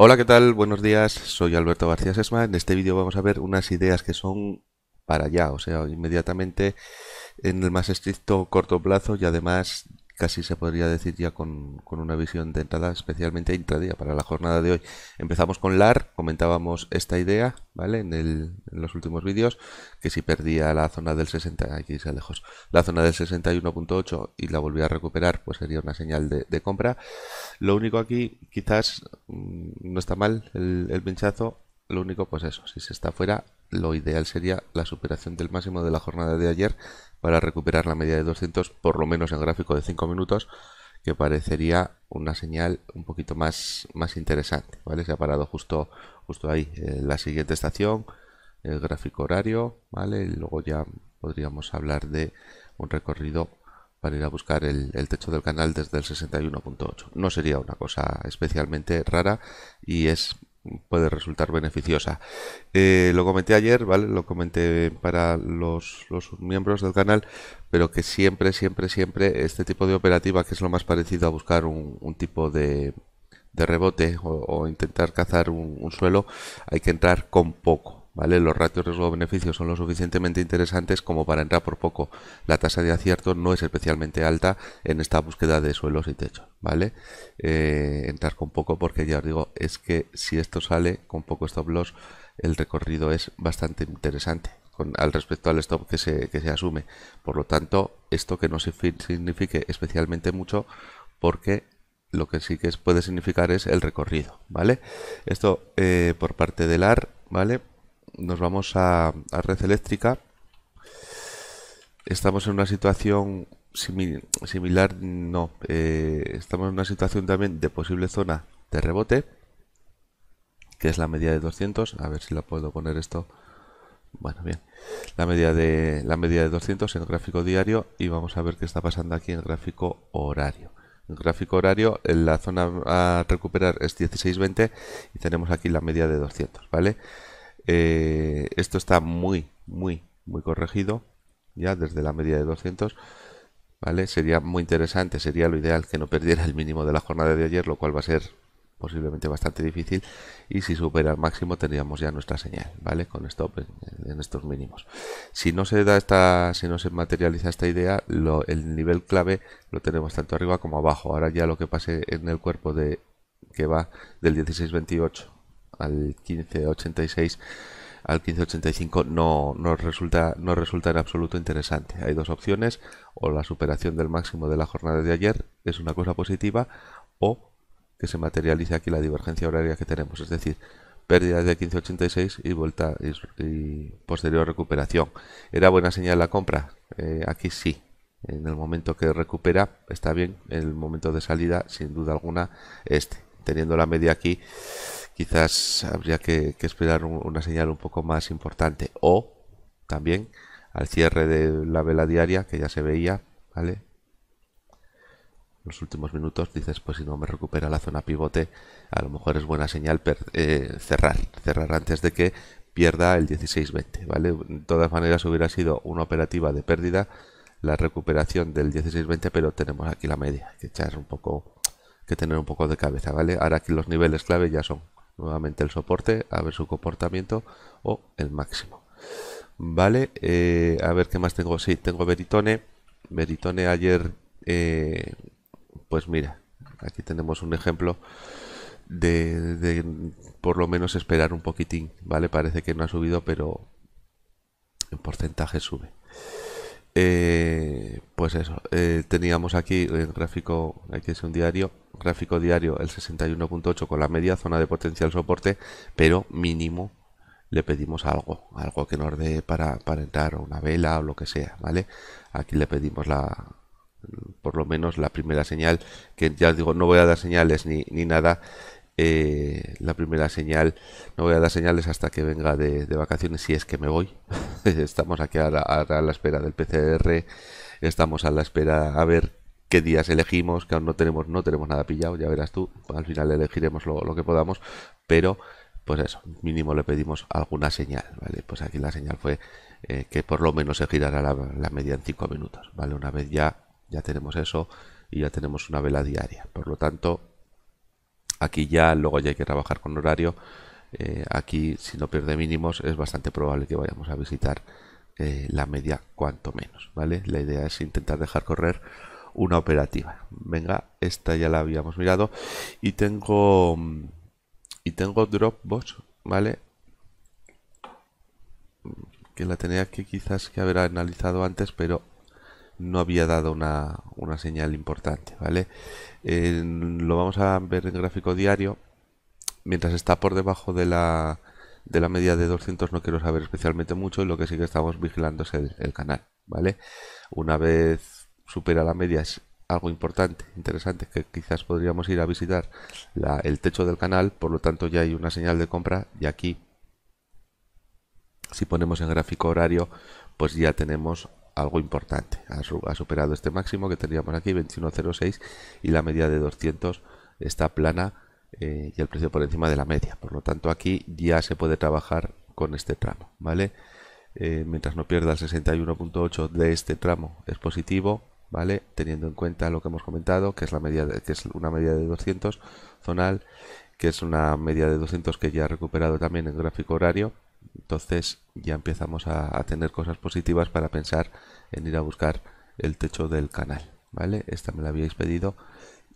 Hola, ¿qué tal? Buenos días, soy Alberto García Sesma. En este vídeo vamos a ver unas ideas que son para ya, o sea, inmediatamente en el más estricto corto plazo y además casi se podría decir ya con, con, una visión de entrada especialmente intradía para la jornada de hoy. Empezamos con LAR, comentábamos esta idea, ¿vale? En, los últimos vídeos, que si perdía la zona del 60, aquí lejos, la zona del 61.8 y la volvía a recuperar, pues sería una señal de, de compra. Lo único aquí, quizás mm, no está mal el, el pinchazo, lo único pues eso, si se está fuera lo ideal sería la superación del máximo de la jornada de ayer para recuperar la media de 200, por lo menos en gráfico de 5 minutos, que parecería una señal un poquito más, más interesante. ¿vale? Se ha parado justo, justo ahí eh, la siguiente estación, el gráfico horario, ¿vale? y luego ya podríamos hablar de un recorrido para ir a buscar el, el techo del canal desde el 61.8. No sería una cosa especialmente rara y es puede resultar beneficiosa. Eh, lo comenté ayer, ¿vale? Lo comenté para los, miembros del canal, pero que siempre, siempre, siempre este tipo de operativa, que es lo más parecido a buscar un, tipo de, rebote o, intentar cazar un suelo, hay que entrar con poco. Los ratios riesgo-beneficio son lo suficientemente interesantes como para entrar por poco. La tasa de acierto no es especialmente alta en esta búsqueda de suelos y techos, ¿vale? Eh, entrar con poco porque ya os digo, es que si esto sale con poco stop loss, el recorrido es bastante interesante con, al respecto al stop que se, asume. Por lo tanto, esto que no se signifique especialmente mucho porque lo que sí que puede significar es el recorrido, ¿vale? Esto eh, por parte del AR, ¿vale? nos vamos a, a red eléctrica. Estamos en una situación similar, no, eh, estamos en una situación también de posible zona de rebote, que es la media de 200, a ver si lo puedo poner esto, bueno, bien, la media de, la media de 200 en gráfico diario y vamos a ver qué está pasando aquí en gráfico horario. En el gráfico horario, en la zona a recuperar es 16.20 y tenemos aquí la media de 200, ¿vale? vale eh, esto está muy, muy, muy corregido, ya desde la media de 200. ¿Vale? Sería muy interesante, sería lo ideal que no perdiera el mínimo de la jornada de ayer, lo cual va a ser posiblemente bastante difícil y si supera el máximo tendríamos ya nuestra señal, ¿vale? Con stop en, estos mínimos. Si no se da esta, si no se materializa esta idea, el nivel clave lo tenemos tanto arriba como abajo. Ahora ya lo que pase en el cuerpo de que va del 1628 al 1586 al 1585 no, nos resulta, no resulta en absoluto interesante. Hay dos opciones, o la superación del máximo de la jornada de ayer es una cosa positiva, o que se materialice aquí la divergencia horaria que tenemos, es decir, pérdida de 15.86 y vuelta y, posterior recuperación. ¿Era buena señal la compra? Eh, aquí sí. En el momento que recupera está bien, en el momento de salida sin duda alguna este. Teniendo la media aquí quizás habría que, esperar una señal un poco más importante. O también al cierre de la vela diaria, que ya se veía, ¿vale? los últimos minutos dices pues si no me recupera la zona pivote a lo mejor es buena señal eh, cerrar cerrar antes de que pierda el 16-20 vale de todas maneras hubiera sido una operativa de pérdida la recuperación del 16-20 pero tenemos aquí la media que echar un poco que tener un poco de cabeza vale ahora aquí los niveles clave ya son nuevamente el soporte, a ver su comportamiento o el máximo. Vale, eh, a ver qué más tengo. Sí, tengo Veritone. Veritone ayer, eh, pues mira, aquí tenemos un ejemplo de, de, por lo menos esperar un poquitín, ¿vale? Parece que no ha subido, pero en porcentaje sube. Eh, pues eso, eh, teníamos aquí el gráfico, aquí es un diario, gráfico diario el 61.8 con la media zona de potencial soporte, pero mínimo le pedimos algo, algo que nos dé para, para entrar una vela o lo que sea, ¿vale? Aquí le pedimos la, por lo menos la primera señal, que ya os digo, no voy a dar señales ni, nada, eh, la primera señal, no voy a dar señales hasta que venga de, de vacaciones, si es que me voy, estamos aquí ahora, a la espera del PCR, estamos a la espera a ver qué días elegimos, que aún no tenemos, no tenemos nada pillado, ya verás tú, al final elegiremos lo, que podamos, pero pues eso, mínimo le pedimos alguna señal, ¿vale? Pues aquí la señal fue eh, que por lo menos se girará la, media en 5 minutos, ¿vale? Una vez ya, ya tenemos eso y ya tenemos una vela diaria, por lo tanto, aquí ya, luego ya hay que trabajar con horario, eh, aquí si no pierde mínimos es bastante probable que vayamos a visitar eh, la media cuanto menos, ¿vale? La idea es intentar dejar correr una operativa. Venga, esta ya la habíamos mirado y tengo y tengo Dropbox, ¿vale? Que la tenía que quizás que haber analizado antes, pero no había dado una, señal importante, ¿vale? lo vamos a ver en gráfico diario mientras está por debajo de la, media de 200 no quiero saber especialmente mucho y lo que sí que estamos vigilando es el, canal, ¿vale? Una vez supera la media es algo importante, interesante, que quizás podríamos ir a visitar el techo del canal, por lo tanto ya hay una señal de compra y aquí si ponemos en gráfico horario pues ya tenemos algo importante, ha, ha superado este máximo que teníamos aquí 21.06 y la media de 200 está plana eh, y el precio por encima de la media. Por lo tanto, aquí ya se puede trabajar con este tramo, ¿vale? Eh, mientras no pierda el 61.8 de este tramo es positivo, ¿vale? Teniendo en cuenta lo que hemos comentado, que es, la media de, que es una media de 200 zonal, que es una media de 200 que ya ha recuperado también el gráfico horario. Entonces ya empezamos a, a tener cosas positivas para pensar en ir a buscar el techo del canal, ¿vale? Esta me la habíais pedido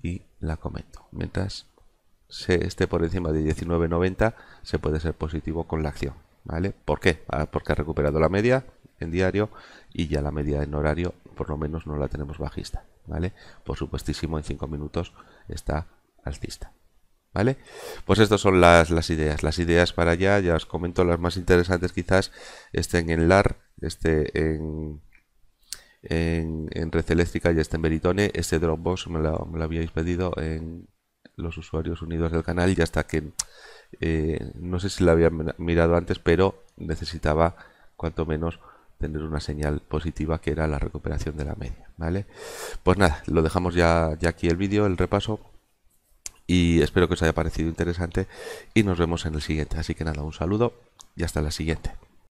y la comento. Mientras se esté por encima de 19.90 se puede ser positivo con la acción. ¿Vale? ¿Por qué? Ah, porque ha recuperado la media en diario y ya la media en horario por lo menos no la tenemos bajista. ¿Vale? Por supuestísimo en 5 minutos está alcista. ¿Vale? Pues estas son las, ideas. Las ideas para allá, ya os comento las más interesantes quizás estén en LAR, este en, Red Eléctrica y este en Veritone. Este Dropbox me lo habíais pedido en, los usuarios unidos del canal y hasta que eh, no sé si la habían mirado antes, pero necesitaba cuanto menos tener una señal positiva que era la recuperación de la media, ¿vale? Pues nada, lo dejamos ya, ya aquí el vídeo, el repaso y espero que os haya parecido interesante y nos vemos en el siguiente. Así que nada, un saludo y hasta la siguiente.